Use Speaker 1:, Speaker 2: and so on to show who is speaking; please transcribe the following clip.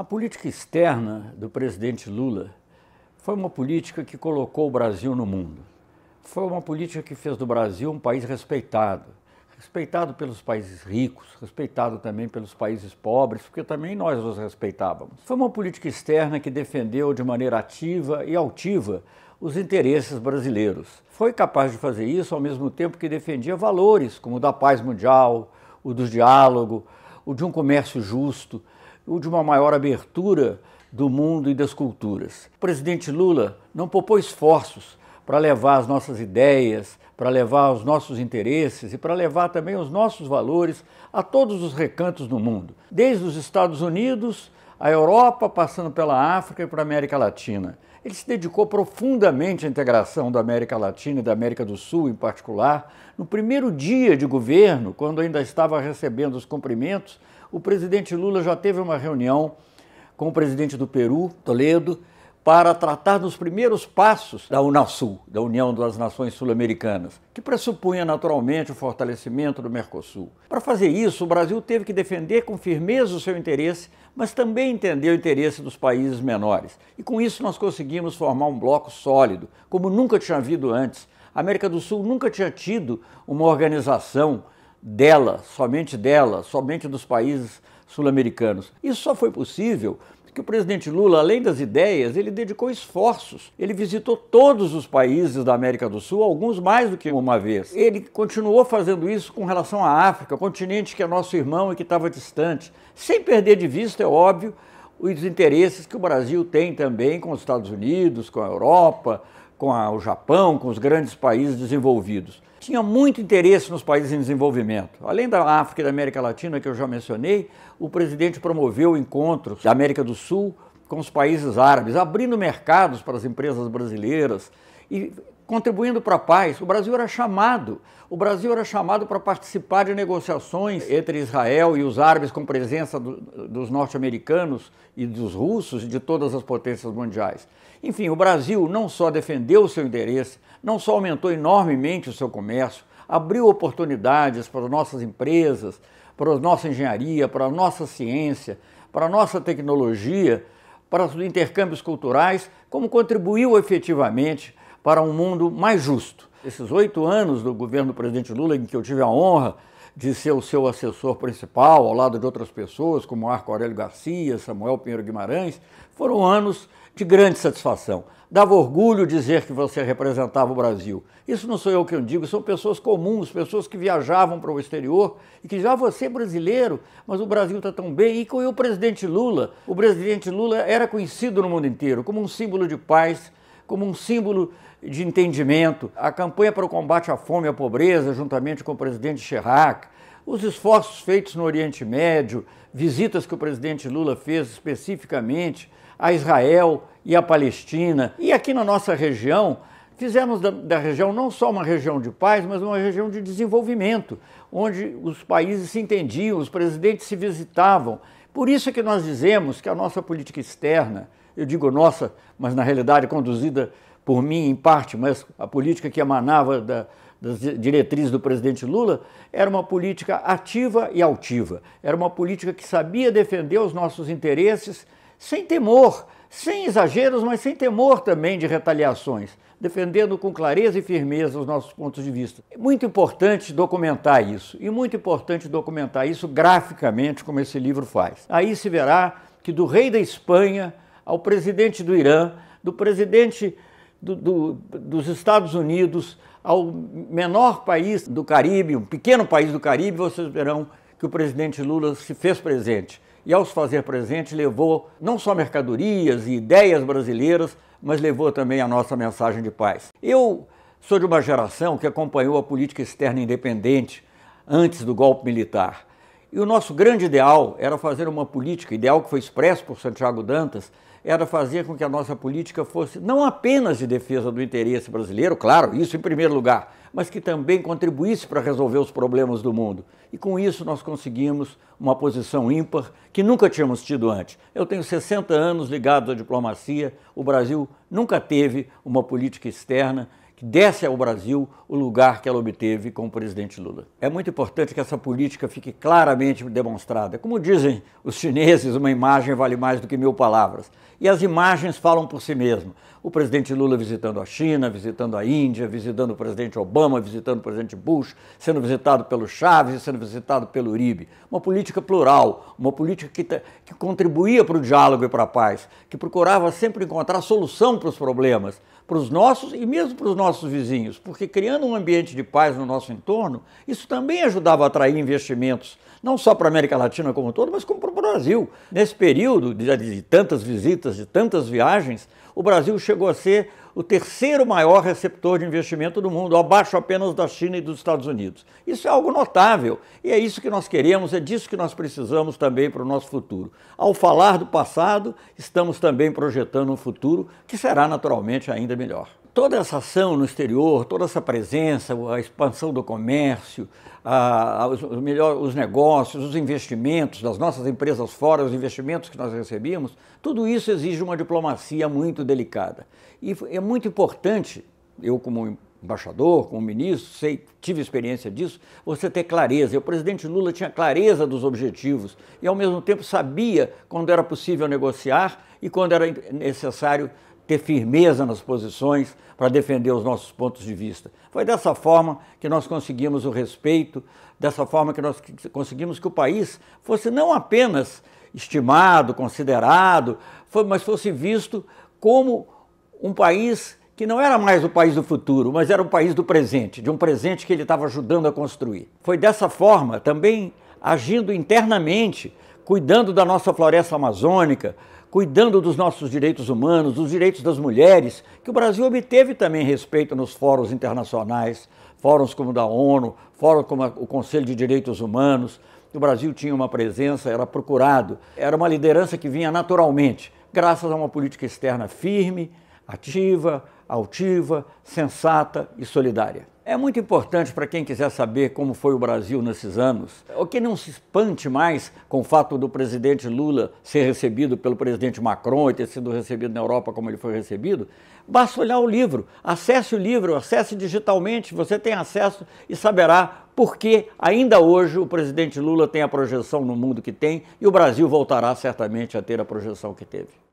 Speaker 1: A política externa do presidente Lula foi uma política que colocou o Brasil no mundo. Foi uma política que fez do Brasil um país respeitado. Respeitado pelos países ricos, respeitado também pelos países pobres, porque também nós os respeitávamos. Foi uma política externa que defendeu de maneira ativa e altiva os interesses brasileiros. Foi capaz de fazer isso ao mesmo tempo que defendia valores como o da paz mundial, o do diálogo, o de um comércio justo, o de uma maior abertura do mundo e das culturas. O presidente Lula não poupou esforços para levar as nossas ideias, para levar os nossos interesses e para levar também os nossos valores a todos os recantos do mundo, desde os Estados Unidos, a Europa, passando pela África e para a América Latina. Ele se dedicou profundamente à integração da América Latina e da América do Sul, em particular. No primeiro dia de governo, quando ainda estava recebendo os cumprimentos, o presidente Lula já teve uma reunião com o presidente do Peru, Toledo, para tratar dos primeiros passos da Unasul, da União das Nações Sul-Americanas, que pressupunha naturalmente o fortalecimento do Mercosul. Para fazer isso, o Brasil teve que defender com firmeza o seu interesse, mas também entender o interesse dos países menores. E com isso nós conseguimos formar um bloco sólido, como nunca tinha havido antes. A América do Sul nunca tinha tido uma organização dela, somente dela, somente dos países sul-americanos. Isso só foi possível que o presidente Lula, além das ideias, ele dedicou esforços. Ele visitou todos os países da América do Sul, alguns mais do que uma vez. Ele continuou fazendo isso com relação à África, continente que é nosso irmão e que estava distante, sem perder de vista, é óbvio, os interesses que o Brasil tem também com os Estados Unidos, com a Europa, com a, o Japão, com os grandes países desenvolvidos tinha muito interesse nos países em desenvolvimento. Além da África e da América Latina, que eu já mencionei, o presidente promoveu encontros da América do Sul com os países árabes, abrindo mercados para as empresas brasileiras e contribuindo para a paz. O Brasil era chamado, o Brasil era chamado para participar de negociações entre Israel e os árabes com presença do, dos norte-americanos e dos russos e de todas as potências mundiais. Enfim, o Brasil não só defendeu o seu interesse, não só aumentou enormemente o seu comércio, abriu oportunidades para nossas empresas, para a nossa engenharia, para a nossa ciência, para a nossa tecnologia, para os intercâmbios culturais, como contribuiu efetivamente para um mundo mais justo. Esses oito anos do governo do presidente Lula, em que eu tive a honra de ser o seu assessor principal, ao lado de outras pessoas, como Marco Aurélio Garcia, Samuel Pinheiro Guimarães, foram anos de grande satisfação. Dava orgulho dizer que você representava o Brasil. Isso não sou eu que eu digo, são pessoas comuns, pessoas que viajavam para o exterior e que já ah, você é brasileiro, mas o Brasil está tão bem. E com o presidente Lula, o presidente Lula era conhecido no mundo inteiro como um símbolo de paz, como um símbolo de entendimento. A campanha para o combate à fome e à pobreza, juntamente com o presidente Chirac, os esforços feitos no Oriente Médio, visitas que o presidente Lula fez especificamente a Israel e a Palestina. E aqui na nossa região, fizemos da, da, região não só uma região de paz, mas uma região de desenvolvimento, onde os países se entendiam, os presidentes se visitavam. Por isso é que nós dizemos que a nossa política externa, eu digo nossa, mas na realidade conduzida por mim em parte, mas a política que emanava da, das diretrizes do presidente Lula, era uma política ativa e altiva. Era uma política que sabia defender os nossos interesses sem temor, sem exageros, mas sem temor também de retaliações, defendendo com clareza e firmeza os nossos pontos de vista. É muito importante documentar isso, e muito importante documentar isso graficamente, como esse livro faz. Aí se verá que do rei da Espanha ao presidente do Irã, do presidente do, do, dos Estados Unidos, ao menor país do Caribe, um pequeno país do Caribe, vocês verão que o presidente Lula se fez presente. E ao se fazer presente, levou não só mercadorias e ideias brasileiras, mas levou também a nossa mensagem de paz. Eu sou de uma geração que acompanhou a política externa independente antes do golpe militar. E o nosso grande ideal era fazer uma política, ideal que foi expresso por Santiago Dantas, era fazer com que a nossa política fosse não apenas de defesa do interesse brasileiro, claro, isso em primeiro lugar, mas que também contribuísse para resolver os problemas do mundo. E com isso nós conseguimos uma posição ímpar que nunca tínhamos tido antes. Eu tenho 60 anos ligado à diplomacia, o Brasil nunca teve uma política externa que desse ao Brasil o lugar que ela obteve com o presidente Lula. É muito importante que essa política fique claramente demonstrada. Como dizem os chineses, uma imagem vale mais do que mil palavras. E as imagens falam por si mesmas. O presidente Lula visitando a China, visitando a Índia, visitando o presidente Obama, visitando o presidente Bush, sendo visitado pelo Chaves, sendo visitado pelo Uribe. Uma política plural, uma política que, que contribuía para o diálogo e para a paz, que procurava sempre encontrar solução para os problemas, para os nossos e mesmo para os nossos vizinhos, porque criando um ambiente de paz no nosso entorno, isso também ajudava a atrair investimentos, não só para a América Latina como um todo, mas como para o Brasil. Nesse período de, de tantas visitas, de tantas viagens, o Brasil chegou a ser o terceiro maior receptor de investimento do mundo, abaixo apenas da China e dos Estados Unidos. Isso é algo notável e é isso que nós queremos, é disso que nós precisamos também para o nosso futuro. Ao falar do passado, estamos também projetando um futuro que será naturalmente ainda melhor toda essa ação no exterior, toda essa presença, a expansão do comércio, a, a, os, melhor, os negócios, os investimentos das nossas empresas fora, os investimentos que nós recebíamos, tudo isso exige uma diplomacia muito delicada. E é muito importante, eu como embaixador, como ministro, sei, tive experiência disso, você ter clareza. E o presidente Lula tinha clareza dos objetivos e, ao mesmo tempo, sabia quando era possível negociar e quando era necessário negociar ter firmeza nas posições para defender os nossos pontos de vista. Foi dessa forma que nós conseguimos o respeito, dessa forma que nós conseguimos que o país fosse não apenas estimado, considerado, mas fosse visto como um país que não era mais o país do futuro, mas era o país do presente, de um presente que ele estava ajudando a construir. Foi dessa forma também agindo internamente, cuidando da nossa floresta amazônica, cuidando dos nossos direitos humanos, dos direitos das mulheres, que o Brasil obteve também respeito nos fóruns internacionais, fóruns como o da ONU, fóruns como o Conselho de Direitos Humanos. O Brasil tinha uma presença, era procurado, era uma liderança que vinha naturalmente, graças a uma política externa firme, ativa, altiva, sensata e solidária. É muito importante para quem quiser saber como foi o Brasil nesses anos, ou quem não se espante mais com o fato do presidente Lula ser recebido pelo presidente Macron e ter sido recebido na Europa como ele foi recebido, basta olhar o livro, acesse o livro, acesse digitalmente, você tem acesso e saberá por que ainda hoje o presidente Lula tem a projeção no mundo que tem e o Brasil voltará certamente a ter a projeção que teve.